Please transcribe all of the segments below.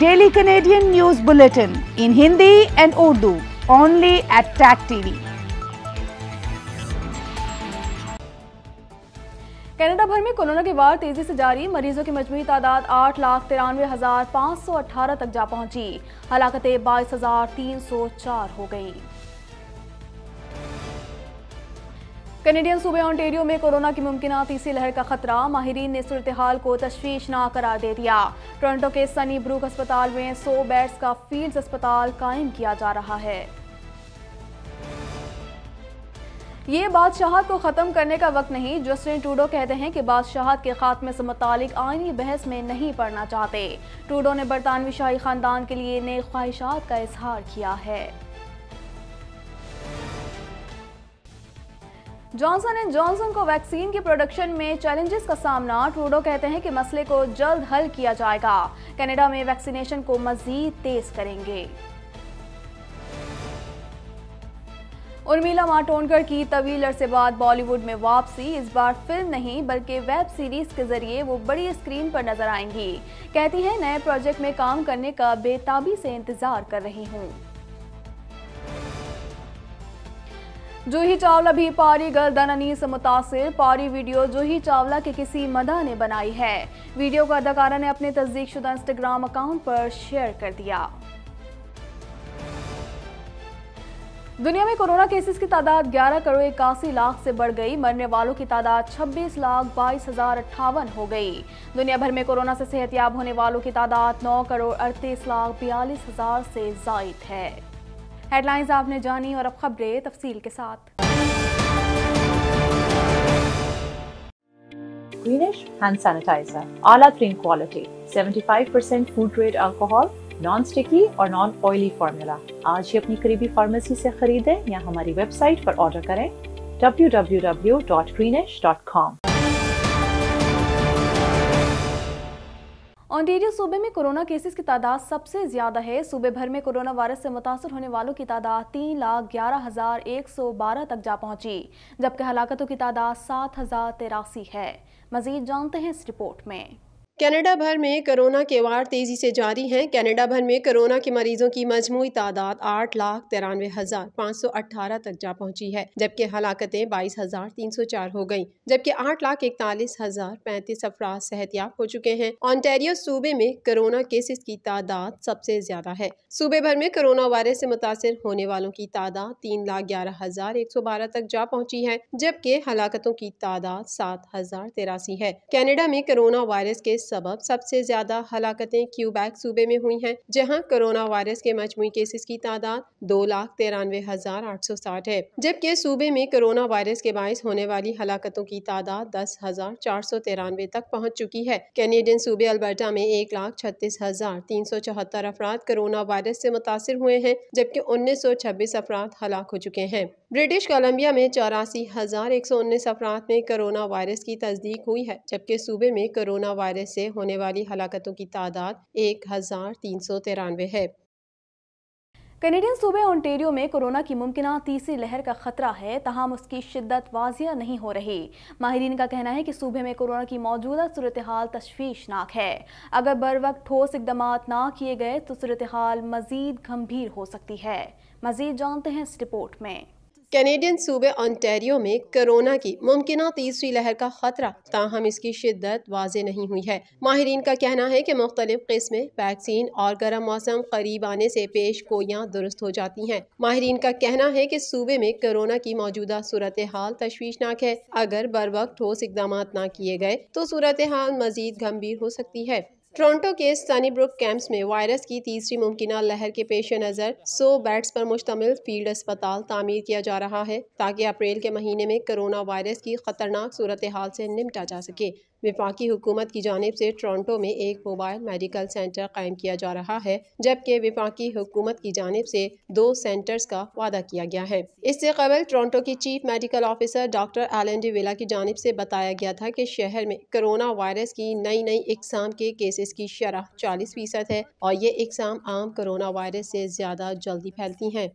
Daily Canadian news bulletin in Hindi and Urdu only at TAC TV Canada भर में corona के वार तेजी से जारी मरीजों की मजमू तादाद आठ लाख तिरानवे हजार पाँच सौ अठारह तक जा पहुंची हलाकतें बाईस हजार तीन सौ चार हो गई कैनेडियन सूबे ऑन्टेरियो में कोरोना की मुमकिन तीसरी लहर का खतरा माहरीन ने सूरत हाल को तशवीशनाक करार दे दिया टोरंटो के सनी ब्रूक अस्पताल में 100 बेड्स का फील्ड्स अस्पताल कायम किया जा रहा है ये बादशाहत को ख़त्म करने का वक्त नहीं जस्टिन टूडो कहते हैं कि बादशाहत के खात्मे से मुतालिक आइनी बहस में नहीं पढ़ना चाहते टूडो ने बरतानवी शाही खानदान के लिए नई ख्वाहिशात का इजहार किया है जॉनसन एंड जॉनसन को वैक्सीन के प्रोडक्शन में चैलेंजेस का सामना ट्रूडो कहते हैं कि मसले को जल्द हल किया जाएगा कनाडा में वैक्सीनेशन को मजीद तेज करेंगे उर्मिला माटोनकर की तवील अरसे बाद बॉलीवुड में वापसी इस बार फिल्म नहीं बल्कि वेब सीरीज के जरिए वो बड़ी स्क्रीन पर नजर आएंगी कहती है नए प्रोजेक्ट में काम करने का बेताबी से इंतजार कर रही हूँ जूही चावला भी पारी गर्दननी से मुतासर पारी वीडियो जूही चावला के किसी मदा ने बनाई है वीडियो को अदाकारा ने अपने तस्दीक शुदा इंस्टाग्राम अकाउंट पर शेयर कर दिया दुनिया में कोरोना केसेस की तादाद 11 करोड़ इक्यासी लाख से बढ़ गई मरने वालों की तादाद 26 लाख बाईस हजार अट्ठावन हो गई दुनिया भर में कोरोना से सेहतयाब होने वालों की तादाद 9 करोड़ अड़तीस लाख बयालीस हजार से जायद है हेडलाइंस आपने जानी और अब खबरें तफसील के साथ greenish hand sanitizer, ala trin quality, 75% food grade alcohol, non sticky और नॉन ऑयली फार्मूला आज ही अपनी करीबी फार्मेसी से खरीदें या हमारी वेबसाइट पर ऑर्डर करें www.greenish.com ऑन्टेरियो सूबे में कोरोना केसेस की तादाद सबसे ज्यादा है सूबे भर में कोरोना वायरस से मुतासर होने वालों की तादाद तीन लाख ग्यारह हजार एक सौ बारह तक जा पहुंची जबकि हलाकतों की तादाद सात हजार तिरासी है मजीद जानते हैं इस रिपोर्ट में कनाडा भर में कोरोना के वार तेज़ी से जारी हैं कनाडा भर में कोरोना के मरीजों की मजमू तादाद आठ लाख तिरानवे हज़ार पाँच सौ अट्ठारह तक जा पहुंची है जबकि हलाकतें बाईस हज़ार तीन सौ चार हो गईं, जबकि आठ लाख इकतालीस हज़ार पैंतीस अफराज सेहतियाब हो चुके हैं ऑनटेरियो सूबे में कोरोना केसेस की तादाद सबसे ज़्यादा है सूबे भर में कोरोना वायरस से मुतासर होने वालों की तादाद तीन लाख ग्यारह हज़ार एक सौ बारह तक जा पहुँची है जबकि हलाकतों की तादाद सात हज़ार तिरासी है कैनेडा में कोरोना वायरस के सबब सबसे ज्यादा हलाकतें क्यूबैक सूबे में हुई हैं जहां कोरोना वायरस के मजमू केसेस की तादाद दो लाख तिरानवे हजार आठ सौ साठ है जबकि सूबे में कोरोना वायरस के बायस होने वाली हलाकतों की तादाद दस हजार चार सौ तिरानवे तक पहुँच चुकी है कैनेडियन सूबे अल्बर्टा में एक लाख छत्तीस हजार तीन सौ चौहत्तर अफराद कोरोना वायरस से मुतासर हुए हैं जबकि उन्नीस सौ छब्बीस अफराद हलाक हो चुके हैं ब्रिटिश कोलंबिया में चौरासी हजार एक सौ उन्नीस अफराद में कोरोना वायरस की तस्दीक हुई है जबकि सूबे में कोरोना वायरस से होने वाली हलाकतों की तादाद एक हज़ार तीन सौ तिरानवे है कनेडियन सूबे ओंटेरियो में कोरोना की मुमकिन तीसरी लहर का खतरा है तहम उसकी शिद्दत वाजिया नहीं हो रही माहरीन का कहना है कि सूबे में कोरोना की मौजूदा सूरत हाल तशवीशनाक है अगर बर वक्त ठोस इकदाम ना किए गए तो सूरत हाल मज़ीद गंभीर हो सकती है मज़ीद जानते हैं इस रिपोर्ट में कैनेडियन सूबे ऑन्टेरियो में कोरोना की मुमकिन तीसरी लहर का खतरा ताहम इसकी शिद्दत वाज नहीं हुई है माहरीन का कहना है कि मुख्तलिफ किस्में वैक्सीन और गर्म मौसम करीब आने से पेश गोयाँ दुरुस्त हो जाती हैं माहरीन का कहना है कि सूबे में कोरोना की मौजूदा सूरत हाल तशवीशनाक है अगर बर वक्त ठोस इकदाम न किए गए तो सूरत हाल मजीद गंभीर हो सकती है टोरंटो के सनी ब्रुक कैंप्स में वायरस की तीसरी मुमकिन लहर के पेश नज़र सौ बेड्स पर मुश्तमिल फील्ड अस्पताल तामीर किया जा रहा है ताकि अप्रैल के महीने में कोरोना वायरस की खतरनाक सूरत हाल से निपटा जा सके विफाकी हुकूमत की जानब से टोरंटो में एक मोबाइल मेडिकल सेंटर कायम किया जा रहा है जबकि विफाकी हुकूमत की जानब से दो सेंटर्स का वादा किया गया है इससे कबल टोरंटो की chief medical officer doctor Eileen de की जानब से बताया गया था कि शहर में कोरोना वायरस की नई नई इकसाम के केसेस की शराह चालीस फीसद है और ये इकसाम आम कोरोना वायरस से ज़्यादा जल्दी फैलती हैं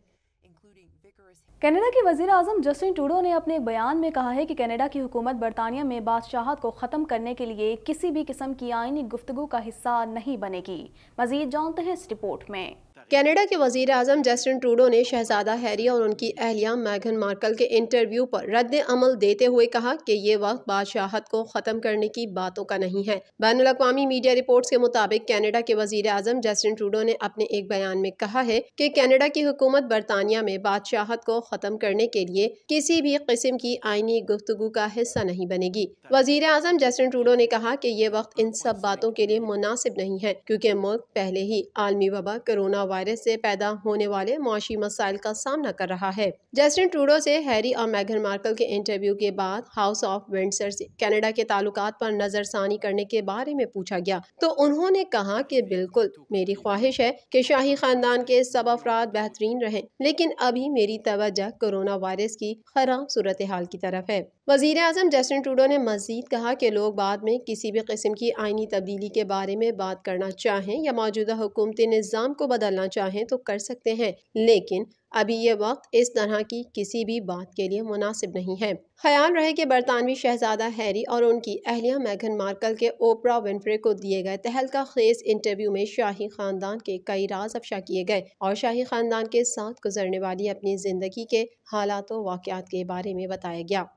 कनाडा के वजीर अजम जस्टिन टूडो ने अपने एक बयान में कहा है कि कनाडा की हुकूमत बरतानिया में बादशाहत को ख़त्म करने के लिए किसी भी किस्म की आइनी गुफ्तु का हिस्सा नहीं बनेगी मजीद जानते हैं इस रिपोर्ट में कनाडा के वजीर अजम जस्टिन ट्रूडो ने शहजादा हैरी और उनकी अहलिया मैगन मार्कल के इंटरव्यू पर रद्द अमल देते हुए कहा कि ये वक्त बादशाहत को ख़त्म करने की बातों का नहीं है बैन अवी मीडिया रिपोर्ट्स के मुताबिक कनाडा के वजीर अजम जस्टिन ट्रूडो ने अपने एक बयान में कहा है कि कनाडा की हुकूमत बरतानिया में बादशाहत को ख़त्म करने के लिए किसी भी किस्म की आइनी गुफ्तु का हिस्सा नहीं बनेगी वजीर अजम जस्टिन ट्रूडो ने कहा कि ये वक्त इन सब बातों के लिए मुनासिब नहीं है क्योंकि मुल्क पहले ही आलमी वबा कोरोना वायरस वायरस से पैदा होने वाले मुआशी मसाइल का सामना कर रहा है जस्टिन ट्रूडो से हैरी और मैगन मार्कल के इंटरव्यू के बाद हाउस ऑफ वेंडसर से कनाडा के ताल्लुक पर नज़रसानी करने के बारे में पूछा गया तो उन्होंने कहा कि बिल्कुल मेरी ख्वाहिश है कि शाही खानदान के सब अफराद बेहतरीन रहें लेकिन अभी मेरी तवज्जो कोरोना वायरस की खराब सूरत हाल की तरफ है वजीर अजम जस्टिन ट्रूडो ने मजीद कहा कि लोग बाद में किसी भी किस्म की आइनी तब्दीली के बारे में बात करना चाहें या मौजूदा हुकूमती निज़ाम को बदलना चाहें तो कर सकते हैं लेकिन अभी ये वक्त इस तरह की किसी भी बात के लिए मुनासिब नहीं है ख्याल रहे कि बरतानवी शहजादा हैरी और उनकी अहलिया मैगन मार्कल के ओपरा विनफ्रे को दिए गए तहलका खेज इंटरव्यू में शाही खानदान के कई राज अफशा किए गए और शाही खानदान के साथ गुजरने वाली अपनी जिंदगी के हालात वाक़ के बारे में बताया गया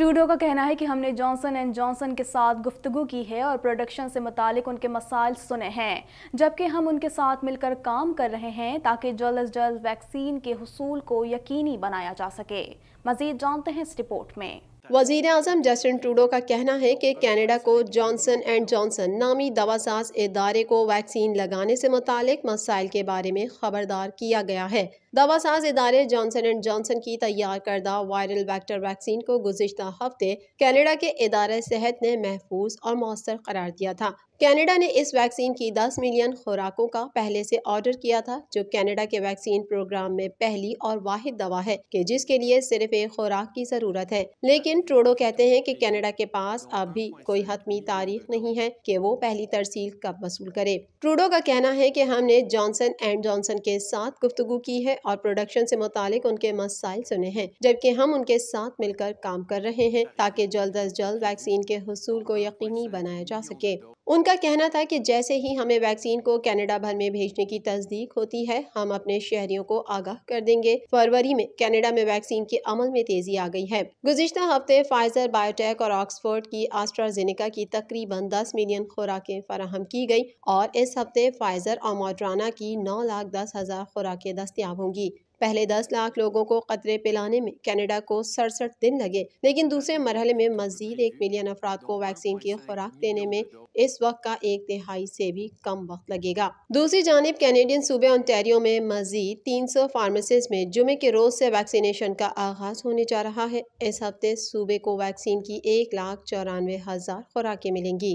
स्टूडियो का कहना है कि हमने जॉनसन एंड जॉनसन के साथ गुफ्तु की है और प्रोडक्शन से मुतालिक उनके मसाइल सुने हैं जबकि हम उनके साथ मिलकर काम कर रहे हैं ताकि जल्द अज जल्द वैक्सीन के हसूल को यकीनी बनाया जा सके मजीद जानते हैं इस रिपोर्ट में वजीर अजम जस्टिन ट्रूडो का कहना है कि कैनेडा को जॉनसन एंड जॉनसन नामी दवासाज इदारे को वैक्सीन लगाने से मुतक मसाइल के बारे में खबरदार किया गया है दवासाज इदारे जॉनसन एंड जॉनसन की तैयार करदा वायरल वैक्टर वैक्सीन को गुजशत हफ्ते कैनेडा के इदारे सेहत ने महफूज और मौसर करार दिया था कनाडा ने इस वैक्सीन की 10 मिलियन खुराकों का पहले से ऑर्डर किया था जो कनाडा के वैक्सीन प्रोग्राम में पहली और वाहिद दवा है कि जिसके लिए सिर्फ एक खुराक की जरूरत है लेकिन ट्रोडो कहते हैं कि कनाडा के पास अब भी कोई हतमी तारीख नहीं है कि वो पहली तरसील कब वसूल करे ट्रूडो का कहना है कि हमने जॉनसन एंड जॉनसन के साथ गुफ्तगु की है और प्रोडक्शन से मुतालिक उनके मसाइल सुने हैं जबकि हम उनके साथ मिलकर काम कर रहे हैं ताकि जल्द अज जल्द वैक्सीन के हसूल को यकीनी बनाया जा सके उनका कहना था कि जैसे ही हमें वैक्सीन को कनाडा भर में भेजने की तस्दीक होती है हम अपने शहरियों को आगाह कर देंगे फरवरी में कनाडा में वैक्सीन के अमल में तेजी आ गई है गुजशत हफ्ते फाइजर बायोटेक और ऑक्सफोर्ड की आस्ट्राजेनेका की तकरीबन दस मिलियन खुराकें फराहम की गई और इस हफ्ते फाइजर और मोड्राना की नौ लाख दस हज़ार खुराकें दस्तियाब होंगी पहले दस लाख लोगों को कतरे पिलाने में कनाडा को सड़सठ दिन लगे लेकिन दूसरे मरहले में मजीद एक मिलियन अफराद को वैक्सीन की खुराक देने में इस वक्त का एक तिहाई से भी कम वक्त लगेगा दूसरी जानब कैनेडियन सूबे ऑनटेरियो में मजीद तीन सौ फार्मेसिस में जुमे के रोज से वैक्सीनेशन का आगाज होने जा रहा है इस हफ्ते सूबे को वैक्सीन की एक लाख चौरानवे हजार खुराकें मिलेंगी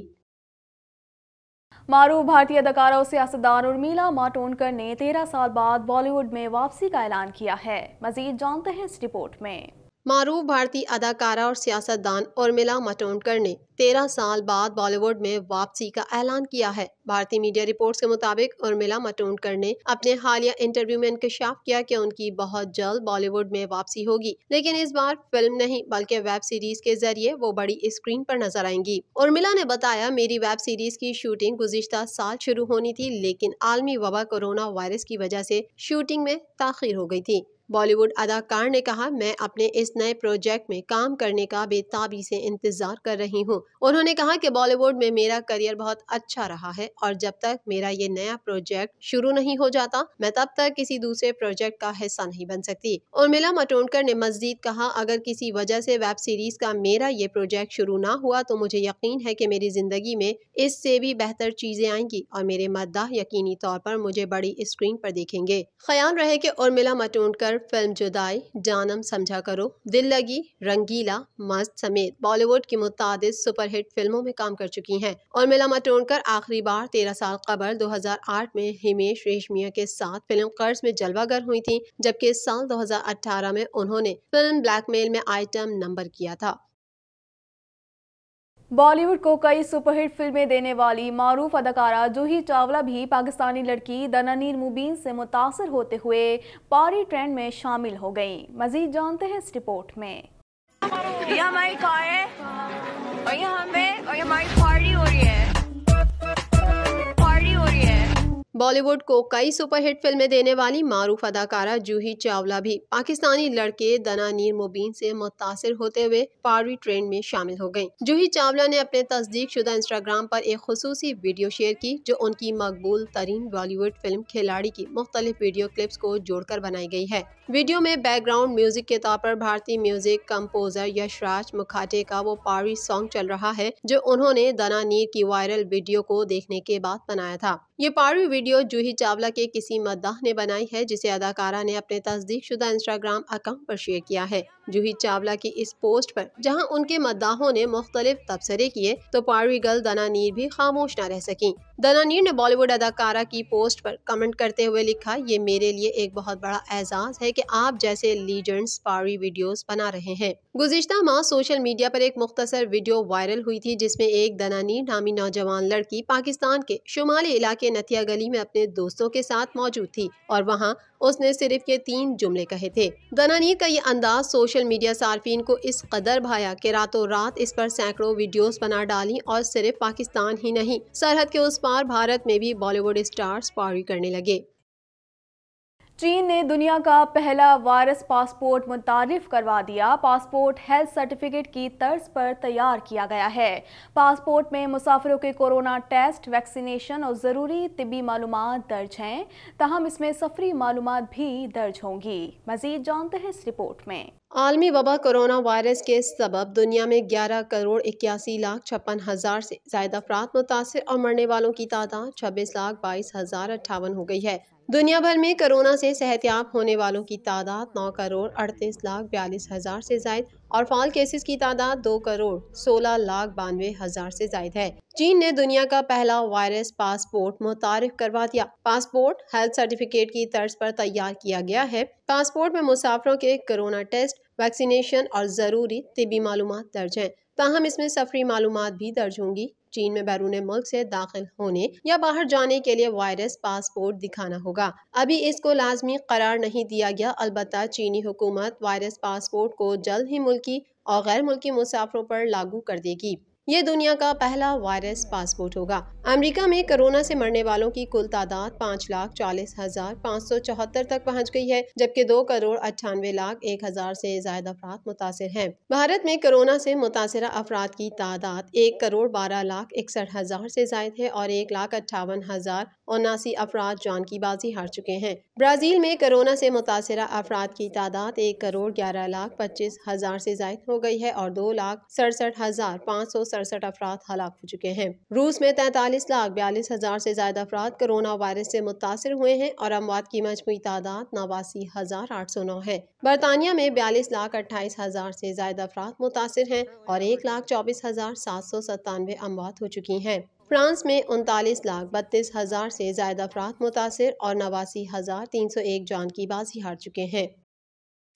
मारू भारतीय अदाकारा और सियासतदान उर्मिला माटोनकर ने तेरह साल बाद बॉलीवुड में वापसी का ऐलान किया है मजीद जानते हैं इस रिपोर्ट में मरूफ भारतीय अदाकारा और सियासतदान उर्मिला मटोंडकर ने तेरह साल बाद बॉलीवुड में वापसी का ऐलान किया है भारतीय मीडिया रिपोर्ट्स के मुताबिक उर्मिला मटोंडकर ने अपने हालिया इंटरव्यू में इंकशाफ किया कि उनकी बहुत जल्द बॉलीवुड में वापसी होगी लेकिन इस बार फिल्म नहीं बल्कि वेब सीरीज के जरिए वो बड़ी स्क्रीन पर नजर आएंगी उर्मिला ने बताया मेरी वेब सीरीज की शूटिंग गुजशत साल शुरू होनी थी लेकिन आलमी वबा कोरोना वायरस की वजह से शूटिंग में ताखिर हो गयी थी बॉलीवुड अदाकार ने कहा मैं अपने इस नए प्रोजेक्ट में काम करने का बेताबी से इंतजार कर रही हूं। उन्होंने कहा कि बॉलीवुड में मेरा करियर बहुत अच्छा रहा है और जब तक मेरा ये नया प्रोजेक्ट शुरू नहीं हो जाता मैं तब तक किसी दूसरे प्रोजेक्ट का हिस्सा नहीं बन सकती उर्मिला मटोनकर ने मजदीद कहा अगर किसी वजह से वेब सीरीज का मेरा ये प्रोजेक्ट शुरू ना हुआ तो मुझे यकीन है की मेरी जिंदगी में इससे भी बेहतर चीजें आएंगी और मेरे मद्दा यकीनी तौर पर मुझे बड़ी स्क्रीन पर देखेंगे ख्याल रहे की उर्मिला मटोनकर पर फिल्म जुदाई जानम समझा करो दिल लगी रंगीला मस्त समेत बॉलीवुड की मुताद सुपरहिट फिल्मों में काम कर चुकी हैं और मिला मटोड़कर आखिरी बार तेरह साल कबर 2008 में हिमेश रेशमिया के साथ फिल्म कर्ज में जलवागर हुई थी जबकि साल 2018 में उन्होंने फिल्म ब्लैकमेल में आइटम नंबर किया था बॉलीवुड को कई सुपरहिट फिल्में देने वाली मारूफ अदाकारा जूही चावला भी पाकिस्तानी लड़की दनानीर मुबीन से मुतासर होते हुए पारी ट्रेंड में शामिल हो गईं। मजीद जानते हैं इस रिपोर्ट में या बॉलीवुड को कई सुपरहिट फिल्में देने वाली मारूफ अदाकारा जूही चावला भी पाकिस्तानी लड़के दना नीर मुबीन से मुतासर होते हुए पारवी ट्रेंड में शामिल हो गयी जूही चावला ने अपने तस्दीक शुदा इंस्टाग्राम पर एक खसूसी वीडियो शेयर की जो उनकी मकबूल तरीन बॉलीवुड फिल्म खिलाड़ी की मुख्तलिफ वीडियो क्लिप्स को जोड़कर बनाई गयी है वीडियो में बैकग्राउंड म्यूजिक के तौर पर भारतीय म्यूजिक कम्पोजर यशराज मुखाटे का वो पारवी सॉन्ग चल रहा है जो उन्होंने दना नीर की वायरल वीडियो को देखने के बाद बनाया था ये पारवी वीडियो जूही चावला के किसी मद्दाह ने बनाई है जिसे अदाकारा ने अपने तस्दीकशुदा इंस्टाग्राम अकाउंट पर शेयर किया है जूही चावला की इस पोस्ट पर जहां उनके मद्दाहों ने मुख्तलिफ तबसरे किए तो पारवी गर्ल दना नीर भी खामोश न रह सकी दनानीर ने बॉलीवुड अदाकारा की पोस्ट पर कमेंट करते हुए लिखा ये मेरे लिए एक बहुत बड़ा एजाज है कि आप जैसे लीजेंड्स पारी वीडियोस बना रहे हैं गुजशत माह सोशल मीडिया पर एक मुख्तसर वीडियो वायरल हुई थी जिसमें एक दनानीर नामी नौजवान लड़की पाकिस्तान के शुमाली इलाके नथिया गली में अपने दोस्तों के साथ मौजूद थी और वहाँ उसने सिर्फ ये तीन जुमले कहे थे गनानीर का ये अंदाज सोशल मीडिया सार्फिन को इस कदर भाया कि रातों रात इस पर सैकड़ों वीडियोस बना डाली और सिर्फ पाकिस्तान ही नहीं सरहद के उस पार भारत में भी बॉलीवुड स्टार्स पारी करने लगे चीन ने दुनिया का पहला वायरस पासपोर्ट मुतारफ करवा दिया पासपोर्ट हेल्थ सर्टिफिकेट की तर्ज पर तैयार किया गया है पासपोर्ट में मुसाफिरों के कोरोना टेस्ट वैक्सीनेशन और ज़रूरी तबी मालूम दर्ज हैं तहम इसमें सफरी मालूम भी दर्ज होंगी मजीद जानते हैं इस रिपोर्ट में आलमी वबा कोरोना वायरस के सबब दुनिया में ग्यारह करोड़ इक्यासी लाख छप्पन हज़ार से ज्यादा अफराद मुतासर और मरने वालों की तादाद छब्बीस लाख बाईस हज़ार अट्ठावन हो गई है दुनिया भर में कोरोना से सेहतियाब होने वालों की तादाद नौ करोड़ अड़तीस लाख बयालीस हज़ार से जायद और फाल केसेस की तादाद दो करोड़ सोलह लाख बानवे हज़ार से जायद है चीन ने दुनिया का पहला वायरस पासपोर्ट मुतारफ करवा दिया पासपोर्ट हेल्थ सर्टिफिकेट की तर्ज पर तैयार किया गया है पासपोर्ट में मुसाफरों के कोरोना टेस्ट वैक्सीनेशन और ज़रूरी तबी मालूम दर्ज हैं ताहम इसमें सफरी मालूम भी दर्ज होंगी चीन में बैरून मुल्क से दाखिल होने या बाहर जाने के लिए वायरस पासपोर्ट दिखाना होगा अभी इसको लाजमी करार नहीं दिया गया अलबत् चीनी हुकूमत वायरस पासपोर्ट को जल्द ही मुल्की और गैर मुल्की मुसाफरों पर लागू कर देगी ये दुनिया का पहला वायरस पासपोर्ट होगा अमेरिका में कोरोना से मरने वालों की कुल तादाद पाँच लाख चालीस हजार पाँच सौ चौहत्तर तक पहुंच गई है जबकि दो करोड़ अट्ठानवे लाख एक हजार से ज्यादा अफराद मुतासर हैं। भारत में कोरोना से मुतासर अफराद की तादाद एक करोड़ बारह लाख इकसठ हजार से ज्यादा है और एक लाख अट्ठावन हजार उनासी अफराद जान की बाजी हार चुके हैं ब्राजील में कोरोना से मुतासर अफराद की तादाद एक करोड़ ग्यारह लाख पच्चीस हजार से ज्यादा हो गई है और दो लाख सड़सठ हजार पाँच सौ सड़सठ अफराद हलाक हो चुके हैं रूस में तैतालीस लाख बयालीस हजार से ज्यादा अफराद कोरोना वायरस से मुतासर हुए हैं और अमवात की मजमू तादाद नवासी हजार आठ सौ नौ है बरतानिया में बयालीस लाख अट्ठाईस हजार से ज्यादा अफराद मुतासर हैं और एक लाख चौबीस हजार सात सौ सत्तानवे अमवात हो चुकी हैं फ्रांस में उनतालीस लाख बत्तीस हज़ार से ज्यादा अफराद मुतासर और नवासी हज़ार तीन सौ एक जान की बाजी हार चुके हैं